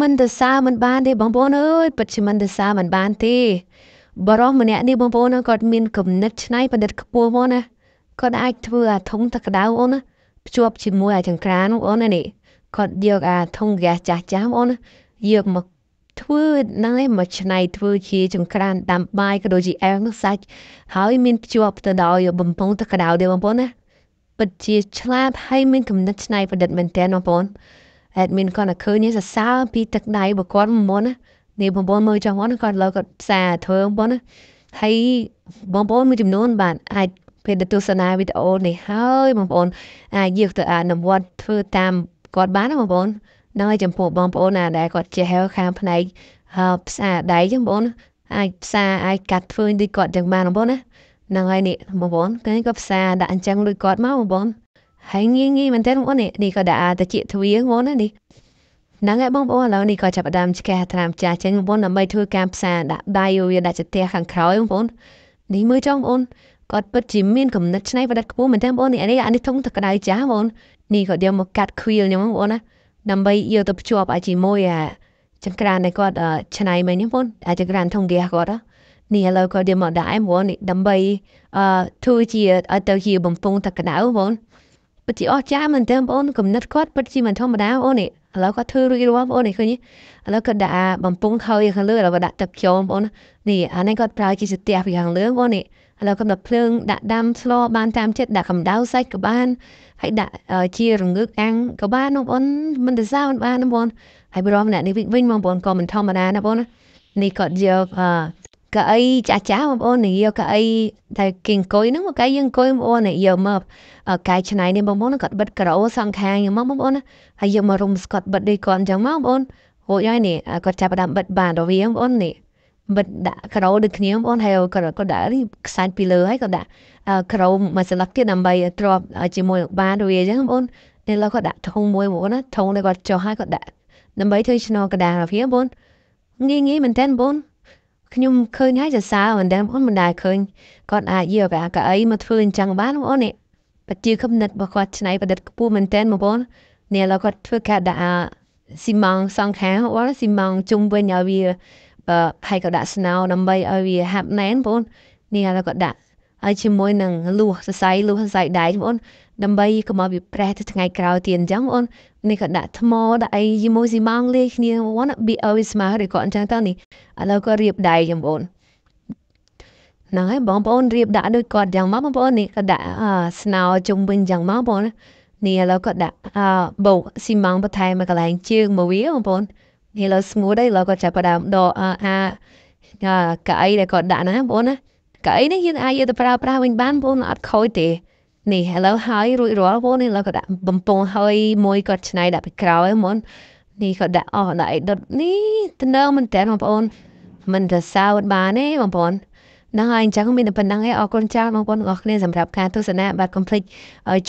មិនដសារមិនបានទេបងប្អូនអើយពិតជាមិនដសារមិនបានទេបរោះម្នាក់នេះបងប្អូនគាត់មានគំនិតច្នៃប្រឌិតខ្ពស់មកណាគាត់អាច ធ្វើអាធុងទឹកក្តៅអូនណាភ្ជាប់ជាមួយអាចង្ក្រានបងប្អូននេះគាត់យកអាធុងហ្គាសចាស់ចាស់បងប្អូនយកមកធ្វើហ្នឹងឯងមកច្នៃធ្វើ ជាចង្ក្រានតាមបាយក៏ដូចជាអែលនោះសាច់ហើយមានភ្ជាប់ទៅដោយបំពង់ទឹកក្តៅដែរបងប្អូនណាពិតជាឆ្លាតហើយមានគំនិតច្នៃប្រឌិតមែនទែនបងប្អូនអេដមីនគាត់តែឃើញនេះសរសើរពីទឹកដៃរបស់គាត់មុនណានេះបងប្អូនមើលចុះមកគាត់លើគាត់ផ្សាធ្វើបងណាហើយបងប្អូនមួយចំនួន បាទអាចពេលទស្សនាវីដេអូនេះហើយបងប្អូនអាចយកទៅអនុវត្តធ្វើតាមគាត់បានណាបងប្អូននឹងឲ្យចំពោះបងប្អូនណា ដែលគាត់ចេះខាងផ្នែកផ្សាដៃចឹងបងប្អូនអាចផ្សាអាចកាត់ធ្វើដូចគាត់ចឹងបានបងប្អូនណានឹងហើយនេះបងប្អូនគេក៏ផ្សាដាក់អញ្ចឹងដូចគាត់មកបងប្អូនហើយងាយងាយមែនទែនបងប្អូននេះក៏ដាក់អាតិចទ្វាងបងណានេះហ្នឹងហើយបងប្អូនឥឡូវនេះក៏ចាប់ផ្ដើមឆ្កែថ្នាំចាស់ចេញបងប្អូនដើម្បីធ្វើការផ្សារដាក់ដៃវាដាក់ចន្ទះខាងក្រោយបងប្អូននេះមើលចង់បងប្អូនគាត់ពិតជាមានគំនិតច្នៃប្រឌិតខ្ពស់មែនទែនបងប្អូននេះអានេះអានេះធំទឹកក្តៅចាស់បងប្អូននេះក៏យកមកកាត់ខ្វៀលខ្ញុំបងប្អូនណាដើម្បីយកទៅភ្ជាប់ឲ្យជាមួយអាចង្ក្រានដែលគាត់ច្នៃមិញហ្នឹងបងប្អូនអាចង្ក្រានធំហ្គាសគាត់នេះឥឡូវគាត់យកមកដាក់ឯងបងប្អូននេះដើម្បីអឺធ្វើជាឲ្យទៅជាបំពង់ទឹកក្តៅបងប្អូនពិតជាអស្ចារ្យមែនទែនបងអូនគំនិតគាត់ពិតជាមិនធម្មតាបងអូននេះឥឡូវគាត់ធ្វើរួចរាល់បងអូននេះឃើញឥឡូវគាត់ដាក់បំពង់ហើយខាងលើឥឡូវដាក់ទឹកចូលបងអូននេះអានេះគាត់ប្រើជាស្ទះពីខាងលើបងអូននេះឥឡូវគាត់ដាក់ភ្លើងដាក់ដាំស្លបានតាមចិត្តដាក់កម្ដៅសាច់ក៏បានហើយដាក់ជារងើកអាំងក៏បានបងអូនមិនទៅសើបានបងអូនហើយបរមម្នាក់នេះវិញបងអូនក៏មិនធម្មតាណាបងអូននេះគាត់យកកៅអីចាស់ចាស់បងប្អូននាងយកកៅអីតែគេអង្គុយហ្នឹងមកកៅយើងអង្គុយបងប្អូននាងយកមកកាយឆ្នៃនេះបងប្អូនគាត់បិទក្រោសងខាងហ្នឹងមកបងប្អូនហើយយកមករុំស្គាត់បិទដូចគាត់អញ្ចឹងមកបងប្អូនរួចហើយនេះគាត់ចាប់ដើមបិទបានរវាងបងប្អូននេះបិទដាក់ក្រោដូចគ្នាបងប្អូនហើយគាត់គាត់ដាក់ខ្សាច់ពីលើហើយគាត់ដាក់ក្រោមួយសន្លឹកទៀតដើម្បីទ្រាប់ជាមួយនឹងបានរវាងអញ្ចឹងបងប្អូននេះឡើយគាត់ដាក់ធុងមួយបងប្អូនណាធុងដែលគាត់ចុះហើយគាត់ដាក់ដើម្បីធ្វើឆ្នោកដាររវាងបងប្អូនងាយងាយមែនតើបងប្អូនខ្ញុំឃើញហើយសរសើរមែនទេបងប្អូនមិនដែលឃើញគាត់អាចយកប្រាកអីមកធ្វើអញ្ចឹងបានបងប្អូននេះបជាគំនិតរបស់គាត់ឆ្នៃប្រឌិតខ្ពស់មែនទេបងប្អូននេះឥឡូវគាត់ធ្វើការដាក់ស៊ីម៉ងសងខាងបងប្អូនស៊ីម៉ងជុំវិញឲ្យវាបើហើយក៏ដាក់ស្នោ ដើម្បីឲ្យវាហាប់ណែនបងប្អូននេះឥឡូវគាត់ដាក់ហើយជាមួយនឹងលួសសរសៃលួសសរសៃដែកបងអូនដើម្បីកុំឲ្យវាប្រេះទៅថ្ងៃក្រោយទៀតអញ្ចឹងបងអូននេះក៏ដាក់ថ្មដាក់អីជាមួយស៊ីម៉ងលាយគ្នា wanna be always smile ឬក៏អញ្ចឹងទៅនេះឥឡូវក៏រៀបដែកបងអូនហ្នឹងហើយបងប្អូនរៀបដាក់ដូចគាត់យ៉ាងមកបងប្អូននេះក៏ដាក់ស្នោជុំវិញយ៉ាងមកបងប្អូននេះឥឡូវក៏ដាក់បោកស៊ីម៉ងបន្ថែមមកកន្លែងជើងមកវាបងប្អូននេះឥឡូវស្ងួតហើយឥឡូវក៏ចាប់ផ្ដើមដកអាកាអីដែលគាត់ដាក់ហ្នឹងបងប្អូនណាកៅអីនេះយើងអាចយកទៅប្រើប្រាស់វិញបានបងអត់ខូចទេនេះឥឡូវហើយរួចរាល់បងនេះឥឡូវក៏ដាក់បំពង់ហើយមួយក៏ឆ្នៃដាក់ពីក្រោយហ្មងនេះក៏ដាក់អស់ដាក់អីដុតនេះទៅនៅមែនតើបងប្អូន មិនទៅសើចបានទេបងប្អូននឹងហើយអញ្ចឹងមានតែប៉ុណ្ណឹងឯងអរគុណច្រើនបងប្អូនទាំងអស់គ្នាសម្រាប់ការទស្សនាបាទ complete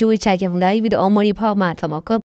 ជួយចែករំលែកវីដេអូមួយនេះផងបាទសូមអរគុណ